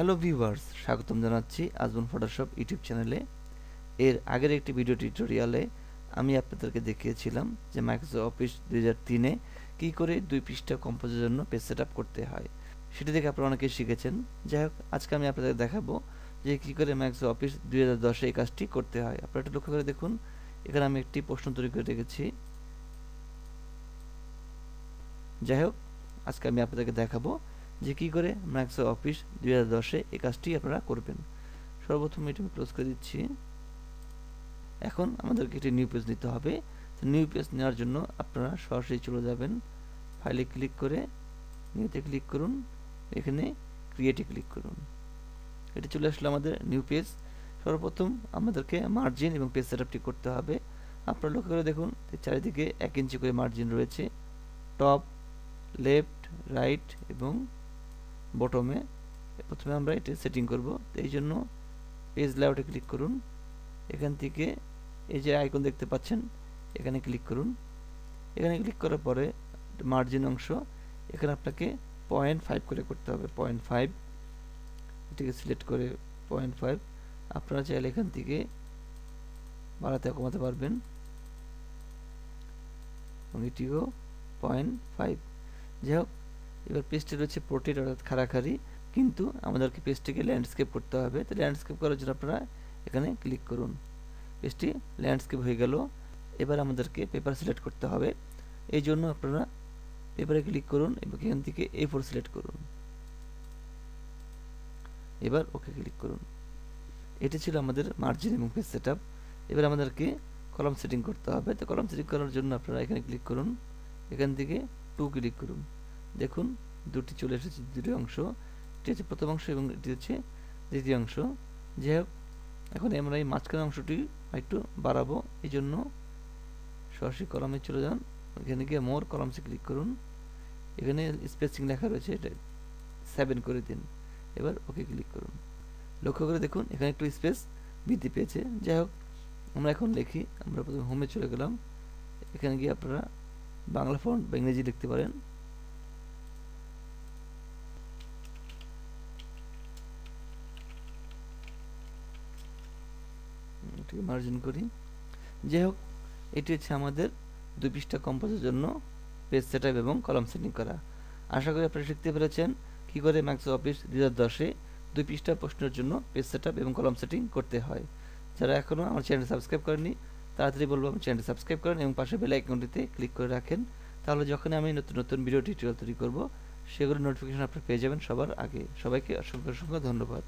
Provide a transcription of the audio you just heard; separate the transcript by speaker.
Speaker 1: hello viewers স্বাগতম জানাচ্ছি আজমন Photoshop YouTube চ্যানেলে এর আগের একটি ভিডিও টিউটোরিয়ালে আমি আপনাদেরকে দেখিয়েছিলাম যে মাইক্রোসফট অফিস দুই হাজার তিনে কী করে দুই পৃষ্ঠা কম্পোজের জন্য পেজ সেট করতে হয় সেটি দেখে আপনারা অনেকেই শিখেছেন যাই হোক আজকে আমি আপনাদের দেখাবো যে কী করে মাইক্রোসফট অফিস দুই হাজার দশে এই কাজটি করতে হয় আপনারা একটু লক্ষ্য করে দেখুন এখানে আমি একটি প্রশ্ন তৈরি করে রেখেছি যাই হোক আজকে আমি আপনাদেরকে দেখাবো যে কি করে ম্যাক্সো অফিস দুই হাজার দশে এই কাজটি আপনারা করবেন সর্বপ্রথম এটা আমি ক্লোজ করে দিচ্ছি এখন আমাদেরকে একটি নিউ পেজ নিতে হবে তো নিউ পেজ নেওয়ার জন্য আপনারা সরাসরি চলে যাবেন ফাইলে ক্লিক করে নিউতে ক্লিক করুন এখানে ক্রিয়েটে ক্লিক করুন এটি চলে আসলো আমাদের নিউ পেজ সর্বপ্রথম আমাদেরকে মার্জিন এবং পেজ সেট করতে হবে আপনারা লক্ষ্য করে দেখুন চারিদিকে এক ইঞ্চি করে মার্জিন রয়েছে টপ লেফট রাইট এবং বটমে প্রথমে আমরা এটা সেটিং করব এই জন্য পেজ লেআউটে ক্লিক করুন এখান থেকে এই যে আইকন দেখতে পাচ্ছেন এখানে ক্লিক করুন এখানে ক্লিক করার পরে মার্জিন অংশ এখানে আপনাকে পয়েন্ট ফাইভ করে করতে হবে পয়েন্ট ফাইভ এটিকে সিলেক্ট করে পয়েন্ট ফাইভ আপনারা চাইলে এখান থেকে বাড়াতে কমাতে পারবেন এবং এটিও পয়েন্ট ফাইভ যাই হোক এবার পেজটি রয়েছে পোর্ট্রেট অর্থাৎ খাড়াখাড়ি কিন্তু আমাদেরকে পেস্টটিকে ল্যান্ডস্কেপ করতে হবে তো ল্যান্ডস্কেপ করার জন্য আপনারা এখানে ক্লিক করুন পেজটি ল্যান্ডস্কেপ হয়ে গেল এবার আমাদেরকে পেপার সিলেক্ট করতে হবে এই জন্য আপনারা পেপারে ক্লিক করুন এবং এখান থেকে এ ফোর সিলেক্ট করুন এবার ওকে ক্লিক করুন এটি ছিল আমাদের মার্জিন এবং পেজ সেট এবার আমাদেরকে কলাম সেটিং করতে হবে তো কলাম সেটিং করার জন্য আপনারা এখানে ক্লিক করুন এখান থেকে টু ক্লিক করুন দেখুন দুটি চলে এসেছে দুটি অংশ এটি হচ্ছে প্রথম অংশ এবং এটি হচ্ছে দ্বিতীয় অংশ যাই হোক এখন আমরা এই মাঝখানের অংশটি একটু বাড়াবো এই জন্য সরাসরি কলামে চলে যান এখানে গিয়ে মোর কলামসে ক্লিক করুন এখানে স্পেসিং লেখা রয়েছে এটা সেভেন করে দিন এবার ওকে ক্লিক করুন লক্ষ্য করে দেখুন এখানে একটু স্পেস বৃদ্ধি পেয়েছে যাই হোক আমরা এখন লিখি আমরা প্রথমে হোমে চলে গেলাম এখানে গিয়ে আপনারা বাংলা ফন্ট বা ইংরেজি লিখতে পারেন এটি মার্জিন করি যাই হোক এটি হচ্ছে আমাদের দুই পৃষ্ঠা কম্পোজের জন্য পেজ সেট এবং কলাম সেটিং করা আশা করি আপনারা শিখতে পেরেছেন কী করে ম্যাক্স অফিস দুই হাজার দশে দুই পৃষ্ঠা প্রশ্নের জন্য পেজ সেট এবং কলাম সেটিং করতে হয় যারা এখনও আমার চ্যানেল সাবস্ক্রাইব করেনি তাড়াতাড়ি বলবো আমার চ্যানেলটি সাবস্ক্রাইব করেন এবং পাশে বেল আইকনটিতে ক্লিক করে রাখেন তাহলে যখন আমি নতুন নতুন ভিডিও টিউটোরিয়াল তৈরি করব সেগুলোর নোটিফিকেশন আপনারা পেয়ে যাবেন সবার আগে সবাইকে অসংখ্য অসংখ্য ধন্যবাদ